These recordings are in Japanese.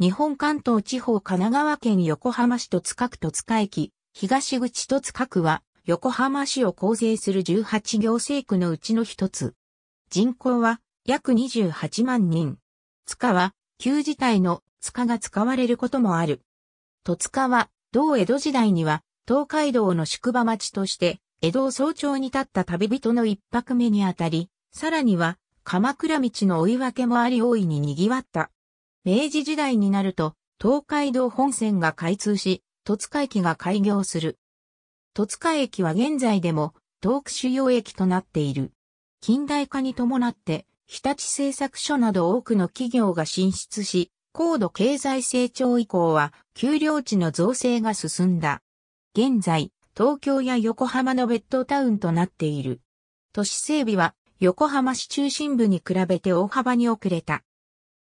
日本関東地方神奈川県横浜市戸塚区戸塚駅、東口戸塚区は、横浜市を構成する18行政区のうちの一つ。人口は約28万人。塚は、旧時代の塚が使われることもある。戸塚は、同江戸時代には、東海道の宿場町として、江戸を早朝に立った旅人の一泊目にあたり、さらには、鎌倉道の追い分けもあり大いに賑わった。明治時代になると、東海道本線が開通し、戸塚駅が開業する。戸塚駅は現在でも、東区主要駅となっている。近代化に伴って、日立製作所など多くの企業が進出し、高度経済成長以降は、丘陵地の造成が進んだ。現在、東京や横浜のベッドタウンとなっている。都市整備は、横浜市中心部に比べて大幅に遅れた。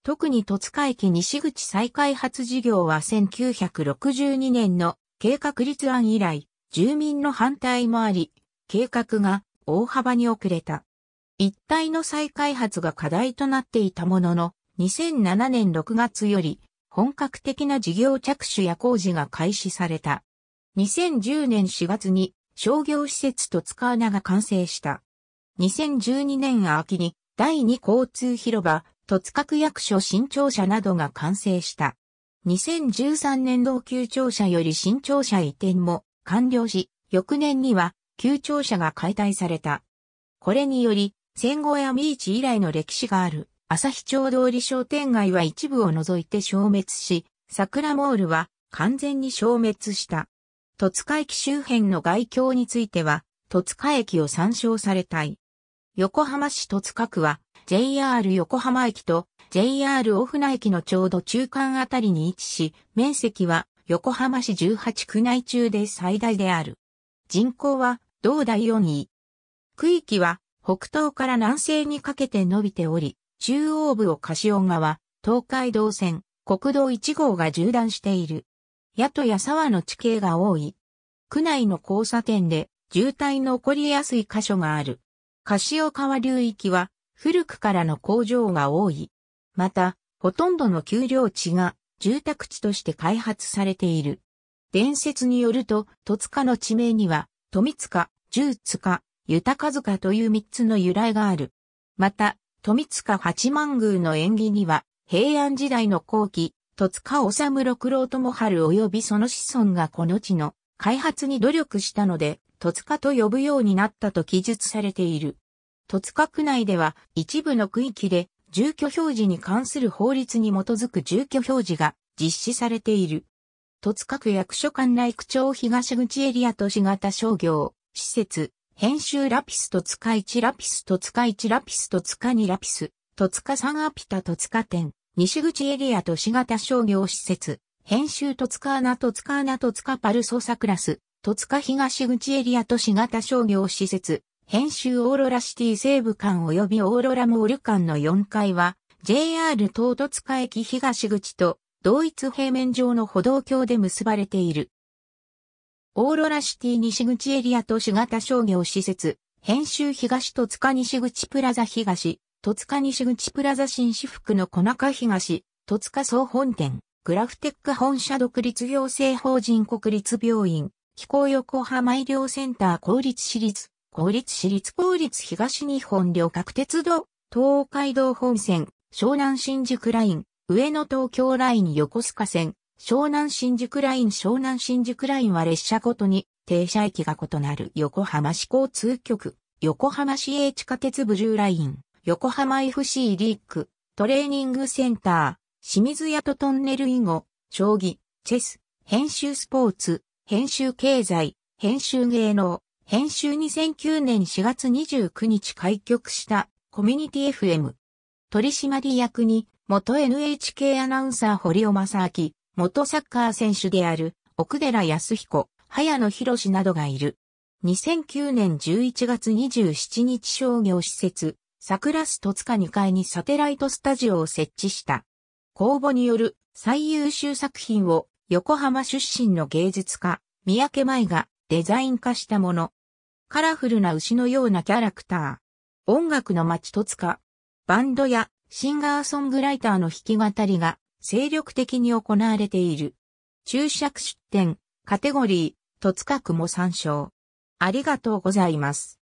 特に戸塚駅西口再開発事業は1962年の計画立案以来、住民の反対もあり、計画が大幅に遅れた。一帯の再開発が課題となっていたものの、2007年6月より本格的な事業着手や工事が開始された。2010年4月に商業施設と塚穴が完成した。2012年秋に第2交通広場戸塚区役所新庁舎などが完成した。2013年同旧庁舎より新庁舎移転も完了し、翌年には旧庁舎が解体された。これにより、戦後やミーチ以来の歴史がある、朝日町通り商店街は一部を除いて消滅し、桜モールは完全に消滅した。戸塚駅周辺の外境については、戸塚駅を参照されたい。横浜市戸塚区は、JR 横浜駅と JR 大船駅のちょうど中間あたりに位置し、面積は横浜市18区内中で最大である。人口は同第4位。区域は北東から南西にかけて伸びており、中央部を柏川、東海道線、国道1号が縦断している。野とや沢の地形が多い。区内の交差点で渋滞の起こりやすい箇所がある。柏川流域は古くからの工場が多い。また、ほとんどの丘陵地が住宅地として開発されている。伝説によると、戸塚の地名には、富塚、十塚、豊塚という三つの由来がある。また、富塚八幡宮の縁起には、平安時代の後期、戸塚治六郎も春及びその子孫がこの地の開発に努力したので、戸塚と呼ぶようになったと記述されている。戸塚区内では一部の区域で住居表示に関する法律に基づく住居表示が実施されている。戸塚区役所管内区長東口エリア都市型商業、施設、編集ラピス戸塚1ラピス戸塚1ラピス戸塚2ラピス、戸塚3アピタ戸塚店、西口エリア都市型商業施設、編集戸塚アナ戸塚アナ戸塚パルソサクラス、戸塚東口エリア都市型商業施設、編集オーロラシティ西部間及びオーロラモール間の4階は、JR 東戸塚駅東口と同一平面上の歩道橋で結ばれている。オーロラシティ西口エリアと主型商業施設、編集東戸塚西口プラザ東、戸塚西口プラザ新市服の小中東、戸塚総本店、グラフテック本社独立行政法人国立病院、気候横浜医療センター公立私立公立市立公立東日本旅客鉄道、東海道本線、湘南新宿ライン、上野東京ライン横須賀線、湘南新宿ライン湘南新宿ラインは列車ごとに停車駅が異なる横浜市交通局、横浜市営地下鉄部従ライン、横浜 FC リーク、トレーニングセンター、清水屋とトンネル以後、将棋、チェス、編集スポーツ、編集経済、編集芸能、編集2009年4月29日開局したコミュニティ FM。取締役に元 NHK アナウンサー堀尾正明、元サッカー選手である奥寺康彦、早野博などがいる。2009年11月27日商業施設、桜ス戸塚2階にサテライトスタジオを設置した。公募による最優秀作品を横浜出身の芸術家、三宅舞がデザイン化したもの。カラフルな牛のようなキャラクター。音楽の街戸塚。バンドやシンガーソングライターの弾き語りが精力的に行われている。注釈出典、カテゴリー、戸塚くも参照。ありがとうございます。